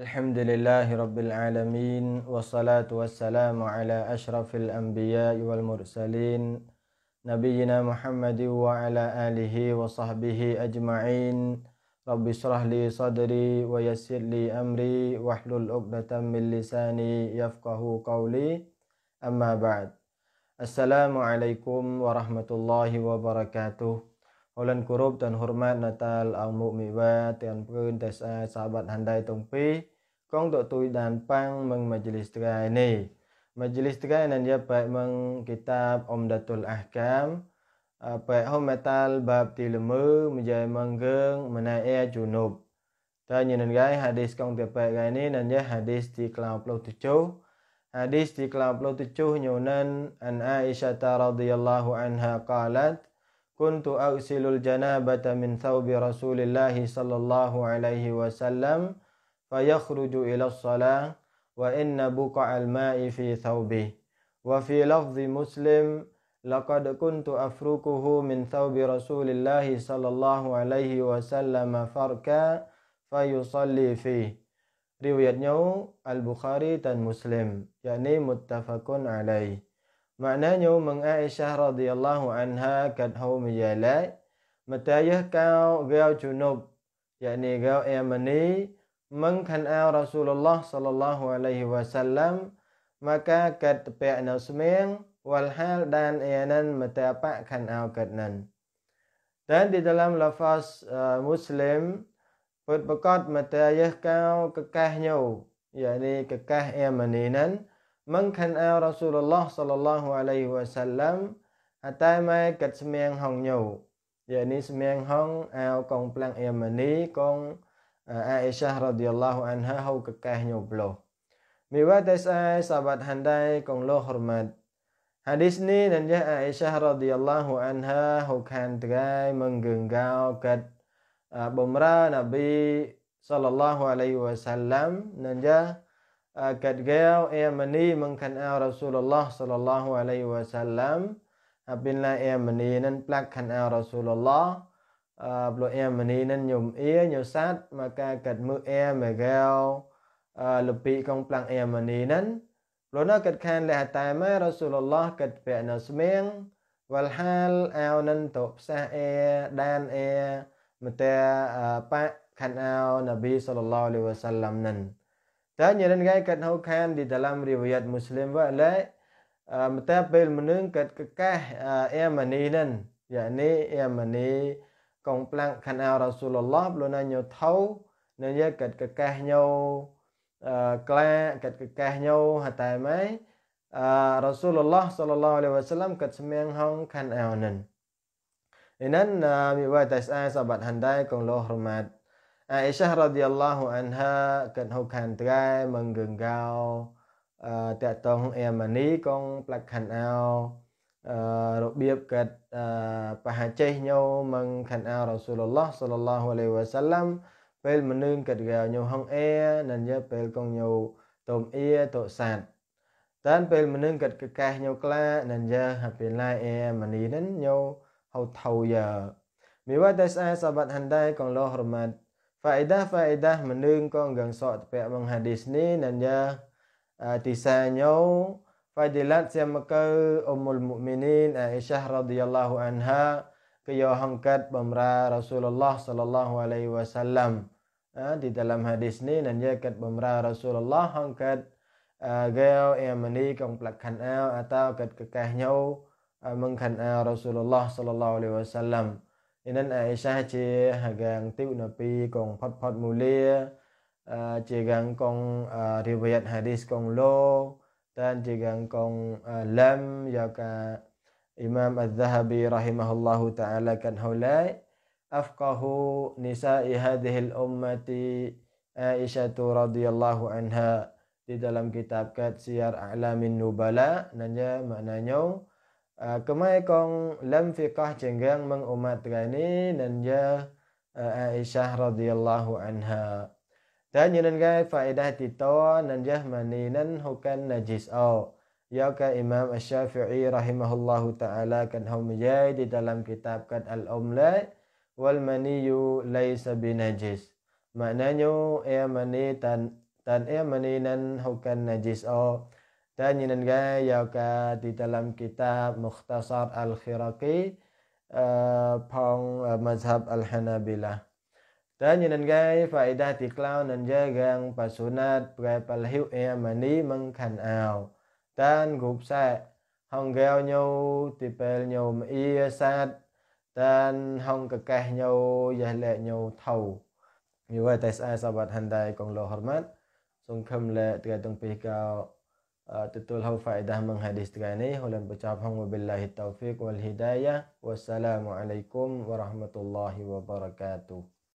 الحمد لله رب العالمين والصلاة والسلام على أشرف الأنبياء والمرسلين نبينا محمد وعلى آله وصحبه أجمعين رب اشرح لي صدري ويسر لي أمري واحلل عقدة من لساني يفقه قولي أما بعد السلام عليكم ورحمة الله وبركاته លនគោរពតនហរម៉ាត់ណតាលអង្មុមីវ៉ាទានព្រឿនតេសាសាបាត់ហាន់ដៃតុងពីកងតទុយដានប៉ាំងមឹងមជ្ឈលិស្ត្រៃនេះមជ្ឈលិស្ត្រៃណានយ៉ាប៉ៃមឹងគិតាបអំដតុលអះកាមប៉ៃហូមេតាលបាបទីលមឺមជ្ឈមងើងមណៃអែជូនុបតាញ៉ានងៃហាឌីសកងតប៉ៃកៃនេះណានយ៉ាហាឌីសទីក្លោបលោតជូហាឌីសទីក្លោបលោតជូញោណានអានអៃសាតារ៉ាឌីយ៉ាឡោះអានហាកាឡាត់ كنت أغسل الجنابة من ثوب رسول الله صلى الله عليه وسلم فيخرج إلى الصلاة وإن بقع الماء في ثوبه وفي لفظ مسلم لقد كنت أفركه من ثوب رسول الله صلى الله عليه وسلم فركا فيصلي فيه رواية البخاري تن مسلم يعني متفق عليه Maknanya Umang Aisyah radhiyallahu anha kat hau mijalai Matayah kau gau junub Yakni gau amani Mengkan au Rasulullah sallallahu alaihi wasallam Maka kat tepiak nasmin Walhal dan ianan matapak kan au katnan Dan di dalam lafaz uh, Muslim Berbekat matayah kau kekah Yakni kekah amani nan man kana Rasulullah sallallahu alaihi wasallam atai mai kat semiang hong nyu yakni semiang hong ao kong plang yamani kong Aisyah radhiyallahu anha hau kekah nyu blo miwa tasai sahabat handai kong lo hormat Hadis ni dan ya Aisyah radhiyallahu anha hau kan tegai menggenggau kat uh, bumra Nabi sallallahu alaihi wasallam dan ya កើតកែវអេម៉ានីមិនខាន់អោរ៉ាស៊ូលឡោះសលឡោះអាឡៃវ៉ាសាឡាំអបិនឡាអេម៉ានីនឹងផ្លាក់ខាន់អោរ៉ាស៊ូលឡោះអបលអេម៉ានីនឹងញុំអៀញុសាតមកការកើតមើអេម៉ាកែវលពីកងផ្លាំងអេម៉ានីនឹងលោកនៅកើតខាន់លះតែម៉ារ៉ាស៊ូលឡោះកើតពែណស្មៀងវលហាលអោនឹងតផ្សះអេដានអេមតេប៉ាខាន់អោនប៊ីសលឡោះអាឡៃវ៉ាសាឡាំនឹង nyeran gai kat hau khan di dalam riwayat Muslim wa lai ah, metabil menung kat kekah amani ah, nan yakni amani kong plang khan Rasulullah blona nyo thau nên nhớ kịch cực ca nhau ah, kla kịch cực ca nhau hà tài máy Rasulullah sallallahu alaihi wasallam kịch semang hong khan ao nên nên mi wa tasai sabat handai kong lo hormat Aisyah radhiyallahu anha kan hok khan trai menggeng gao ta tong e mani kong plak khan ao របៀបកាត់បហាចេះញោមងខាន់អោរ៉ាស៊ូលឡោះសលឡោះអាឡៃវ៉ាសាឡាំពេលមនឹងកាត់កៅញោហងអេណានយ៉ាពេលកងញោតុមអេតុសាតតានពេលមនឹងកាត់កកែញោក្លាណានយ៉ាហាពេលឡាអេមនីនឹងញោហៅថៅយ៉ាមីវ៉ាដេសអាសបាត់ហាន់ដៃកងលោះរម៉ាត់ faedah faedah mendeng ko gang sok tepi abang hadis ni dan ya ah, tisanyo fadilat sia maka ummul mukminin aisyah radhiyallahu anha ke yo hangkat bamra rasulullah sallallahu alaihi wasallam ah, di dalam hadis ni dan kat bamra rasulullah hangkat ah, gel yang mani kong plakkan atau kat kekahnya nyau mengkan rasulullah sallallahu alaihi wasallam និនអេសាជាហាងទិវនពីកងផតផតមូលាជាហាងកងរិវយ័តហាឌីសកងលោតានជាហាងកងឡាំយកាអ៊ីម៉ាមអាហ្សាប៊ីរ៉ហីមហ៊ុលឡោះតាអាឡាកាន់ហូឡៃអហ្វកហូនីសាអ៊ីហាឌីហ៊ីលអុមម៉ាទីអាអ៊ីសាទូរ៉ឌីយ៉ាឡោះអានហា di dalam kitab kat siar a'lamin nubala nanya maknanya uh, Ah, kemai kong lam fiqah cenggang mengumat gani nanja ah, Aisyah radhiyallahu anha. Dan yunan gai faedah tito mani maninan hukan najis au. Ya ka Imam ash-Shafi'i rahimahullah taala kan hum di dalam kitab kat al-umla wal mani lay laisa binajis. Maknanya ia mani tan tan ia mani nan hukan najis au. Tanyinin ga yauka di dalam kitab Mukhtasar Al-Khiraqi uh, Mazhab Al-Hanabilah Tớ nhìn nên gai phải đa tiệt lao nên dơ gang và số nát gai e mà ní măng khăn ảo. Tan gục xa, hong gèo nhau tì bèl nhau e y sát. Tan hong cà kè nhau dà lệ nhau thầu. Như vậy tại sao bạc hành đại còn lộ hồn mắt. Xong khâm lệ tựa tông bì cao. Ah, tetulau faedah menghadiskan ini ulun bercabang wabillahi taufik wal hidayah alaikum warahmatullahi wabarakatuh